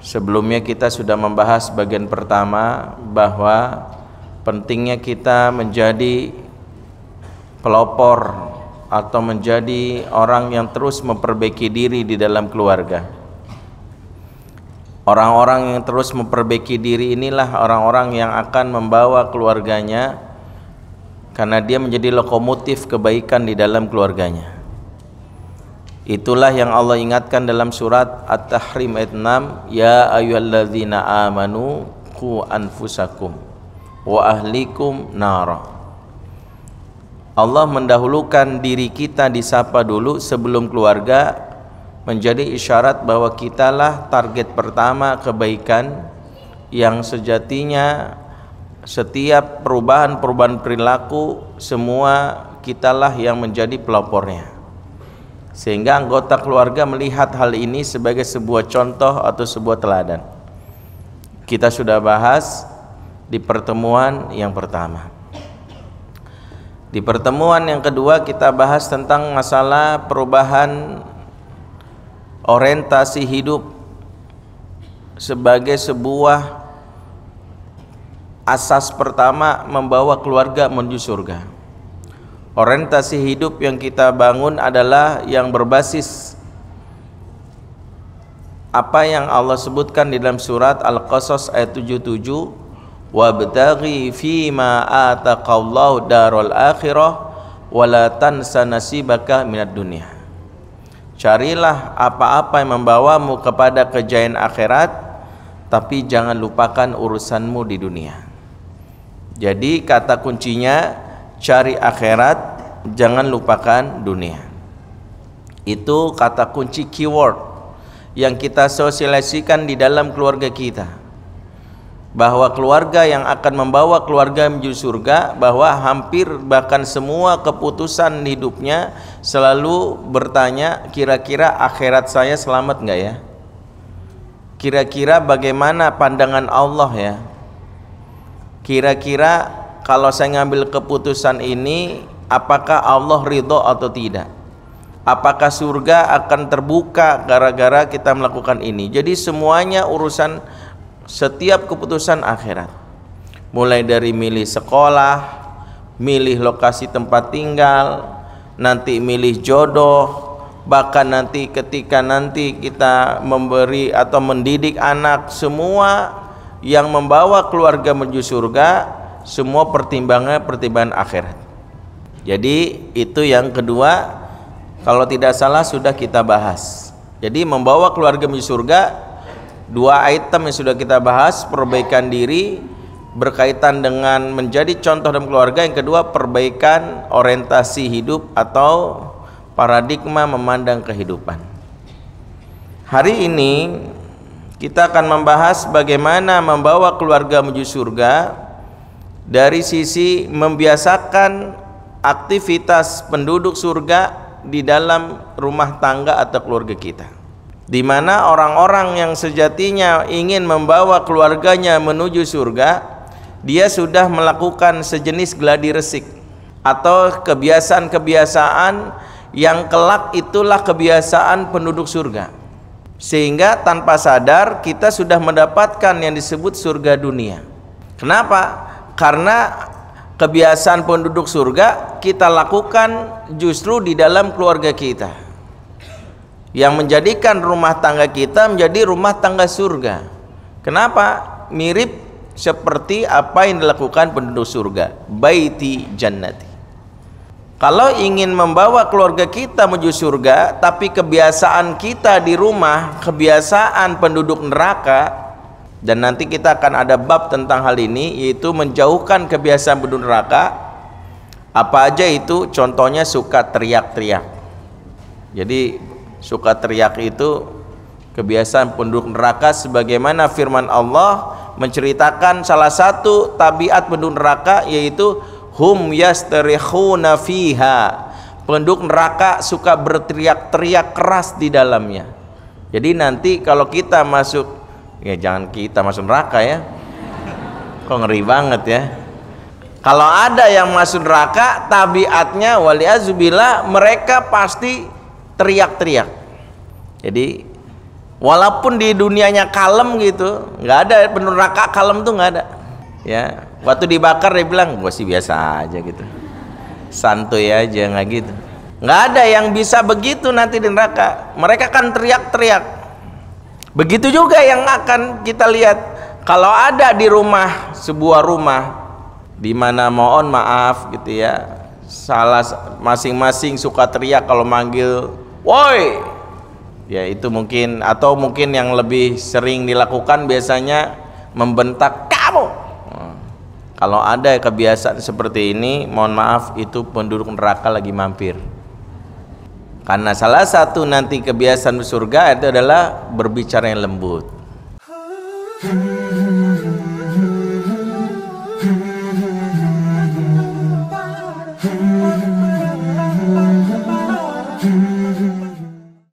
Sebelumnya kita sudah membahas bagian pertama bahwa pentingnya kita menjadi pelopor atau menjadi orang yang terus memperbaiki diri di dalam keluarga. Orang-orang yang terus memperbaiki diri inilah orang-orang yang akan membawa keluarganya karena dia menjadi lokomotif kebaikan di dalam keluarganya. Itulah yang Allah ingatkan dalam surat At-Tahrim ayat 6, ya ayyuhalladzina amanu qu anfusakum wa ahlikum nara. Allah mendahulukan diri kita disapa dulu sebelum keluarga menjadi isyarat bahwa kitalah target pertama kebaikan yang sejatinya setiap perubahan-perubahan perilaku semua kitalah yang menjadi pelopornya sehingga anggota keluarga melihat hal ini sebagai sebuah contoh atau sebuah teladan. Kita sudah bahas di pertemuan yang pertama. Di pertemuan yang kedua kita bahas tentang masalah perubahan orientasi hidup sebagai sebuah asas pertama membawa keluarga menuju surga orientasi hidup yang kita bangun adalah yang berbasis apa yang Allah sebutkan di dalam surat Al-Qasas ayat 77 مَا آتَقَ اللَّهُ دَارُ akhirah وَلَا تَنْسَ نَسِبَكَ مِنَ dunya carilah apa-apa yang membawamu kepada kejayaan akhirat tapi jangan lupakan urusanmu di dunia jadi kata kuncinya cari akhirat jangan lupakan dunia itu kata kunci keyword yang kita sosialisasikan di dalam keluarga kita bahwa keluarga yang akan membawa keluarga menuju surga bahwa hampir bahkan semua keputusan hidupnya selalu bertanya kira-kira akhirat saya selamat nggak ya kira-kira bagaimana pandangan Allah ya kira-kira kalau saya ngambil keputusan ini apakah Allah ridho atau tidak apakah surga akan terbuka gara-gara kita melakukan ini jadi semuanya urusan setiap keputusan akhirat mulai dari milih sekolah milih lokasi tempat tinggal nanti milih jodoh bahkan nanti ketika nanti kita memberi atau mendidik anak semua yang membawa keluarga menuju surga semua pertimbangan pertimbangan akhirat. Jadi itu yang kedua kalau tidak salah sudah kita bahas. Jadi membawa keluarga menuju surga dua item yang sudah kita bahas perbaikan diri berkaitan dengan menjadi contoh dalam keluarga yang kedua perbaikan orientasi hidup atau paradigma memandang kehidupan. Hari ini kita akan membahas bagaimana membawa keluarga menuju surga dari sisi membiasakan aktivitas penduduk surga di dalam rumah tangga atau keluarga kita di mana orang-orang yang sejatinya ingin membawa keluarganya menuju surga dia sudah melakukan sejenis gladi resik atau kebiasaan-kebiasaan yang kelak itulah kebiasaan penduduk surga sehingga tanpa sadar kita sudah mendapatkan yang disebut surga dunia kenapa? karena kebiasaan penduduk surga kita lakukan justru di dalam keluarga kita yang menjadikan rumah tangga kita menjadi rumah tangga surga kenapa? mirip seperti apa yang dilakukan penduduk surga baiti jannati kalau ingin membawa keluarga kita menuju surga tapi kebiasaan kita di rumah kebiasaan penduduk neraka dan nanti kita akan ada bab tentang hal ini yaitu menjauhkan kebiasaan penduduk neraka apa aja itu contohnya suka teriak-teriak jadi suka teriak itu kebiasaan penduduk neraka sebagaimana firman Allah menceritakan salah satu tabiat penduduk neraka yaitu hum yastarihuna fiha penduduk neraka suka berteriak-teriak keras di dalamnya jadi nanti kalau kita masuk ya jangan kita masuk neraka ya kok ngeri banget ya kalau ada yang masuk neraka tabiatnya waliazubillah mereka pasti teriak-teriak jadi walaupun di dunianya kalem gitu nggak ada penuh neraka kalem tuh nggak ada ya waktu dibakar dia bilang gue sih biasa aja gitu santuy aja nggak gitu nggak ada yang bisa begitu nanti di neraka mereka kan teriak-teriak Begitu juga yang akan kita lihat kalau ada di rumah sebuah rumah di mana mohon maaf gitu ya salah masing-masing suka teriak kalau manggil woi ya itu mungkin atau mungkin yang lebih sering dilakukan biasanya membentak kamu hmm. kalau ada kebiasaan seperti ini mohon maaf itu penduduk neraka lagi mampir karena salah satu nanti kebiasaan surga itu adalah berbicara yang lembut. Hmm.